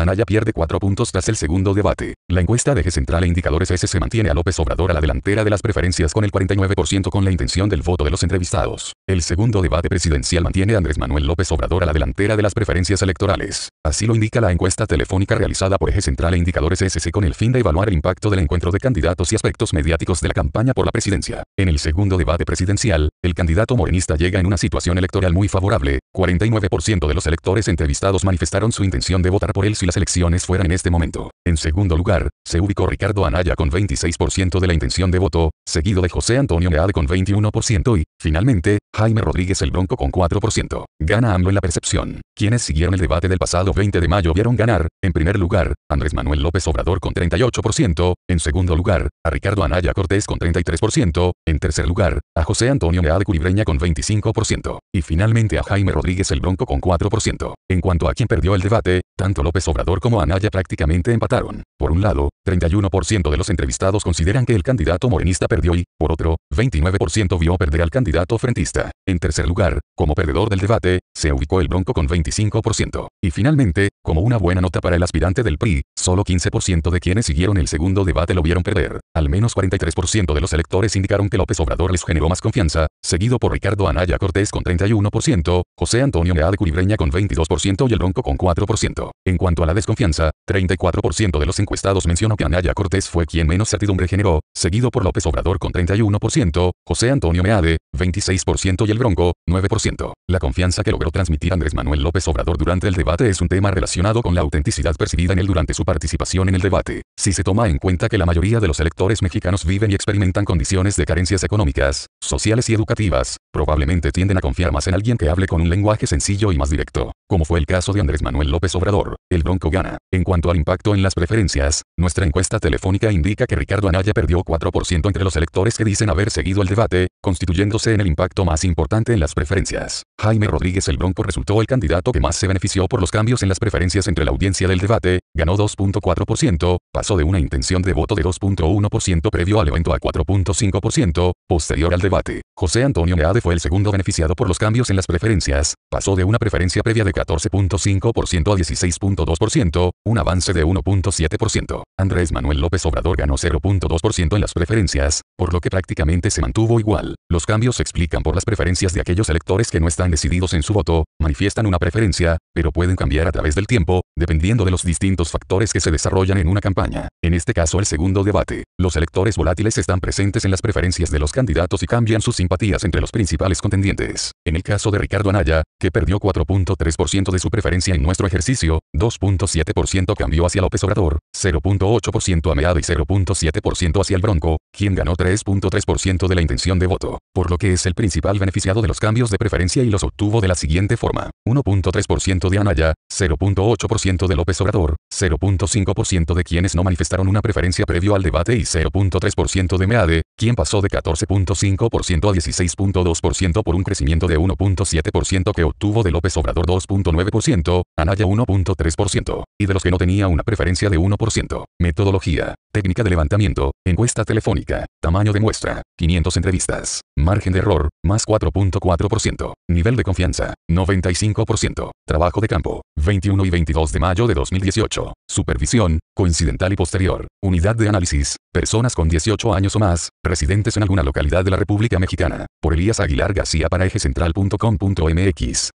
Anaya pierde cuatro puntos tras el segundo debate. La encuesta de Eje Central e Indicadores S se mantiene a López Obrador a la delantera de las preferencias con el 49% con la intención del voto de los entrevistados. El segundo debate presidencial mantiene a Andrés Manuel López Obrador a la delantera de las preferencias electorales. Así lo indica la encuesta telefónica realizada por Eje Central e Indicadores SC con el fin de evaluar el impacto del encuentro de candidatos y aspectos mediáticos de la campaña por la presidencia. En el segundo debate presidencial, el candidato morenista llega en una situación electoral muy favorable. 49% de los electores entrevistados manifestaron su intención de votar por él si elecciones fueran en este momento. En segundo lugar, se ubicó Ricardo Anaya con 26% de la intención de voto, seguido de José Antonio Meade con 21% y, Finalmente, Jaime Rodríguez el Bronco con 4%. Gana AMLO en la percepción. Quienes siguieron el debate del pasado 20 de mayo vieron ganar, en primer lugar, Andrés Manuel López Obrador con 38%, en segundo lugar, a Ricardo Anaya Cortés con 33%, en tercer lugar, a José Antonio Meade Curibreña con 25%, y finalmente a Jaime Rodríguez el Bronco con 4%. En cuanto a quien perdió el debate, tanto López Obrador como Anaya prácticamente empataron. Por un lado, 31% de los entrevistados consideran que el candidato morenista perdió y, por otro, 29% vio perder al candidato candidato frentista. En tercer lugar, como perdedor del debate, se ubicó el Bronco con 25%. Y finalmente, como una buena nota para el aspirante del PRI, solo 15% de quienes siguieron el segundo debate lo vieron perder. Al menos 43% de los electores indicaron que López Obrador les generó más confianza, seguido por Ricardo Anaya Cortés con 31%, José Antonio Meade Curibreña con 22% y el Bronco con 4%. En cuanto a la desconfianza, 34% de los encuestados mencionó que Anaya Cortés fue quien menos certidumbre generó, seguido por López Obrador con 31%, José Antonio Meade, 26% y el Bronco, 9%. La confianza que logró transmitir Andrés Manuel López Obrador durante el debate es un tema relacionado con la autenticidad percibida en él durante su participación en el debate. Si se toma en cuenta que la mayoría de los electores mexicanos viven y experimentan condiciones de carencias económicas, sociales y educativas, probablemente tienden a confiar más en alguien que hable con un lenguaje sencillo y más directo, como fue el caso de Andrés Manuel López Obrador. El Bronco gana. En cuanto al impacto en las preferencias, nuestra encuesta telefónica indica que Ricardo Anaya perdió 4% entre los electores que dicen haber seguido el debate, constituyéndose en el impacto más importante en las preferencias. Jaime Rodríguez el Bronco resultó el candidato que más se benefició por los cambios en las preferencias entre la audiencia del debate, ganó 2.4%, pasó de una intención de voto de 2.1% previo al evento a 4.5%, posterior al debate. José Antonio Meade fue el segundo beneficiado por los cambios en las preferencias, pasó de una preferencia previa de 14.5% a 16.2%, un avance de 1.7%. Andrés Manuel López Obrador ganó 0.2% en las preferencias, por lo que prácticamente se mantuvo igual. Los cambios se explican por las preferencias de aquellos electores que no están decididos en su voto, manifiestan una preferencia, pero pueden cambiar a través del tiempo, dependiendo de los distintos factores que se desarrollan en una campaña. En este caso el segundo debate, los electores volátiles están presentes en las preferencias de los candidatos y cambian sus simpatías entre los principales contendientes. En el caso de Ricardo Anaya, que perdió 4.3% de su preferencia en nuestro ejercicio, 2.7% cambió hacia López Obrador, 0.8% a Meade y 0.7% hacia el Bronco, quien ganó 3.3% de la intención de voto, por lo que es el principal beneficiado de los cambios de preferencia y los obtuvo de la siguiente forma, 1.3% de Anaya, 0.8% de López Obrador, 0.5% de quienes no manifestaron una preferencia previo al debate y 0.3% de MEADE, quien pasó de 14.5% a 16.2% por un crecimiento de 1.7% que obtuvo de López Obrador 2.9%, Anaya 1.3%, y de los que no tenía una preferencia de 1%. Metodología. Técnica de levantamiento, encuesta telefónica, tamaño de muestra, 500 entrevistas, margen de error, más 4.4%, nivel de confianza, 95%, trabajo de campo, 21 y 22 de mayo de 2018, supervisión, coincidental y posterior, unidad de análisis, personas con 18 años o más, residentes en alguna localidad de la República Mexicana, por Elías Aguilar García para ejecentral.com.mx. E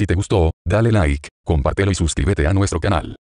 si te gustó, dale like, compártelo y suscríbete a nuestro canal.